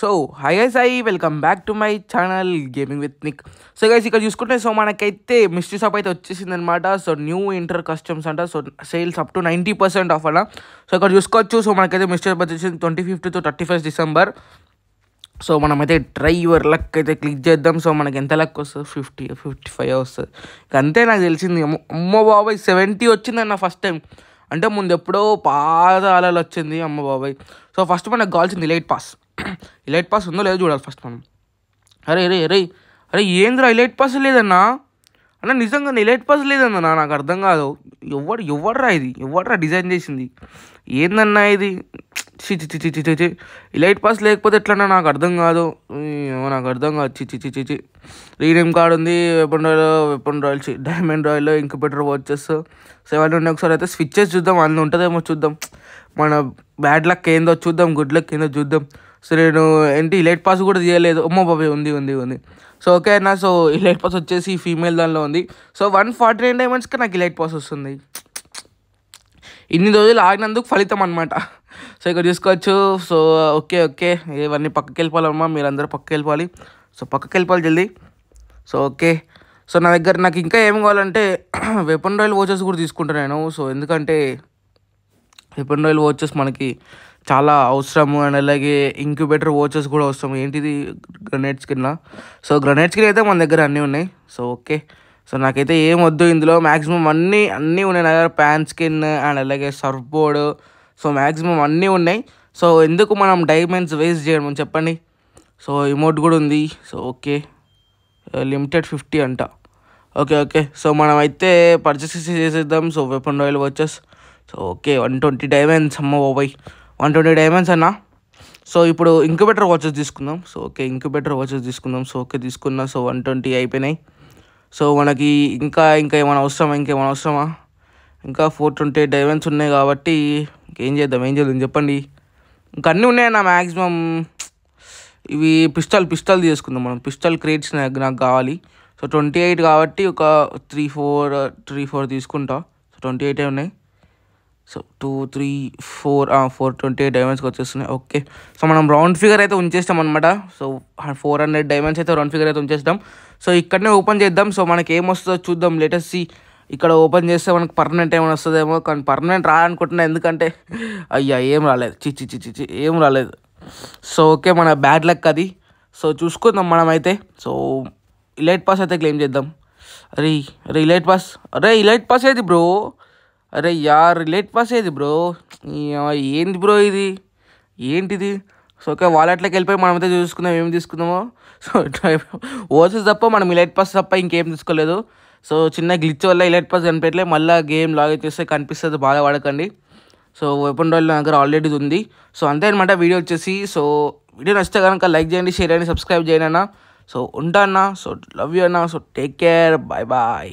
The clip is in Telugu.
so hi guys I welcome back to my channel gaming with Nick so guys ఇక్కడ చూసుకుంటే సో మనకైతే మిస్ట్రీ షాప్ అయితే వచ్చేసింది అనమాట సో న్యూ ఇంటర్ కస్టమ్స్ అంట so sales up to ninety percent off అలా సో ఇక్కడ చూసుకోవచ్చు సో మనకైతే మిస్ట్రీ షాప్ వచ్చేసింది twenty fifth to thirty first December so మనమైతే ట్రై యువర్ లక్ అయితే క్లిక్ చేద్దాం సో మనకి ఎంత లక్ వస్తుంది ఫిఫ్టీ ఫిఫ్టీ ఫైవ్ వస్తుంది అంతే నాకు తెలిసింది అమ్మ బాబాయ్ సెవెంటీ వచ్చిందన్న ఫస్ట్ టైం అంటే ముందు ఎప్పుడో పాత అలలు వచ్చింది అమ్మ బాబాయ్ సో ఫస్ట్ మనకు కావాల్సింది లేట్ పాస్ ఇలైట్ పాస్ ఉందో లేదో చూడాలి ఫస్ట్ మనం అరే అరే అరే అరే ఏందిరా ఇలైట్ పాస్ లేదన్నా అన్న నిజంగా ఇలైట్ పాస్ లేదన్నా నాకు అర్థం కాదు ఎవడు ఎవడరా ఇది ఎవడరా డిజైన్ చేసింది ఏందన్నా ఇది చి చి చి చి చి ఇలైట్ పాస్ లేకపోతే ఎట్లన్నా నాకు అర్థం కాదు నాకు అర్థం కాదు చి చి చి చి కార్డు ఉంది weapon royale weapon royale diamond royale incubator watches seven ఉన్నాయి ఒకసారి అయితే స్విచ్చెస్ చూద్దాం అందులో ఉంటుందేమో చూద్దాం మన బ్యాడ్ లక్ ఏందో చూద్దాం గుడ్ లక్ ఏందో చూద్దాం సో నేను ఏంటి లేట్ పాస్ కూడా తీయలేదు అమ్మో బాబాయ్ ఉంది ఉంది ఉంది సో ఓకే అన్న సో ఈ లేట్ పాస్ వచ్చేసి ఫీమేల్ దానిలో ఉంది సో వన్ ఫార్టీ నైన్ డైమండ్స్కి నాకు ఈ లేట్ పాస్ వస్తుంది ఇన్ని రోజులు ఆగినందుకు ఫలితం అనమాట సో ఇక్కడ చూసుకోవచ్చు సో ఓకే ఓకే ఇవన్నీ పక్కకి వెళ్ళిపోవాలమ్మా మీరందరూ పక్కకి వెళ్ళిపోవాలి సో పక్కకి వెళ్ళిపోవాలి జల్దీ సో ఓకే సో నా దగ్గర నాకు ఇంకా ఏం కావాలంటే వెపన్ రాయల్ వాచెస్ కూడా తీసుకుంటాను నేను సో ఎందుకంటే వెపన్ రాయల్ వాచెస్ మనకి చాలా అవసరము అండ్ అలాగే ఇంక్యుబేటర్ వాచెస్ కూడా అవసరం ఏంటిది గ్రనేట్స్ కింద సో గ్రనేట్స్ కింద అయితే మన దగ్గర అన్నీ ఉన్నాయి సో ఓకే సో నాకైతే ఏం వద్దు ఇందులో మ్యాక్సిమం అన్నీ అన్నీ ఉన్నాయి నా దగ్గర ప్యాన్ స్కిన్ అండ్ అలాగే సర్ఫ్ బోర్డు సో మ్యాక్సిమం అన్నీ ఉన్నాయి సో ఎందుకు మనం డైమండ్స్ వేస్ట్ చేయడం చెప్పండి సో ఇమోట్ కూడా ఉంది సో ఓకే లిమిటెడ్ ఫిఫ్టీ అంట ఓకే ఓకే సో మనం అయితే పర్చేస్ చేసేద్దాం సో వెపన్ రాయల్ వచ్చేసి so okay one twenty diamonds అమ్మ బాబాయ్ వన్ ట్వంటీ డైమండ్స్ అన్న సో ఇప్పుడు ఇంక్యుబేటర్ వాచెస్ తీసుకుందాం సో ఓకే ఇంక్యుబేటర్ వాచెస్ తీసుకుందాం సో ఓకే తీసుకున్నా సో వన్ ట్వంటీ అయిపోయినాయి సో మనకి ఇంకా ఇంకా ఏమైనా అవసరమా ఇంకేమైనా అవసరమా ఇంకా ఫోర్ ట్వంటీ డైమండ్స్ ఉన్నాయి కాబట్టి ఇంకేం చేద్దాం ఏం చేద్దాం చెప్పండి ఇంకా అన్నీ ఉన్నాయన్న మ్యాక్సిమం ఇవి పిస్టల్ పిస్టల్ తీసుకుందాం మనం పిస్టల్ క్రేట్స్ నాకు కావాలి సో ట్వంటీ ఎయిట్ కాబట్టి ఒక త్రీ ఫోర్ త్రీ ఫోర్ తీసుకుంటా సో ట్వంటీ ఎయిటే ఉన్నాయి so two three four four twenty డైమండ్స్కి వచ్చేస్తున్నాయి ఓకే సో మనం రౌండ్ ఫిగర్ అయితే ఉంచేస్తాం అనమాట సో ఫోర్ హండ్రెడ్ డైమండ్స్ అయితే రౌండ్ ఫిగర్ అయితే ఉంచేస్తాం సో ఇక్కడనే ఓపెన్ చేద్దాం సో మనకి ఏమొస్తుందో చూద్దాం లేటెస్ట్ సి ఇక్కడ ఓపెన్ చేస్తే మనకు పర్మనెంట్ ఏమైనా వస్తుందేమో కానీ పర్మనెంట్ రానుకుంటున్నా ఎందుకంటే అయ్యా ఏం రాలేదు చిచ్చి చిచ్చి చి ఏం రాలేదు సో ఓకే మన బ్యాడ్ లక్ అది సో చూసుకుందాం మనమైతే సో ఇలైట్ పాస్ అయితే క్లెయిమ్ చేద్దాం అరే అరే ఇలైట్ పాస్ అరే ఇలైట్ పాస్ ఏది బ్రో అరే యార్ లేట్ పాస్ ఏది బ్రో ఏంది బ్రో ఇది ఏంటిది సో ఓకే వాలెట్లోకి వెళ్ళిపోయి మనమైతే చూసుకుందాం ఏం తీసుకుందామో సో ఓసెస్ తప్ప మనం లైట్ పాస్ తప్ప ఇంకేం తీసుకోలేదు సో చిన్న గ్లిచ్ వల్ల లైట్ పాస్ కనిపెట్టలే మళ్ళీ గేమ్ లాగిన్ చేస్తే కనిపిస్తుంది బాగా పడకండి సో ఓపెన్ రాయల్ నా దగ్గర ఆల్రెడీ ఉంది సో అంతే అనమాట వీడియో వచ్చేసి సో వీడియో నచ్చితే కనుక లైక్ చేయండి షేర్ చేయండి సబ్స్క్రైబ్ చేయండి అన్న సో ఉంటా అన్న సో లవ్ యూ అన్న so take care bye bye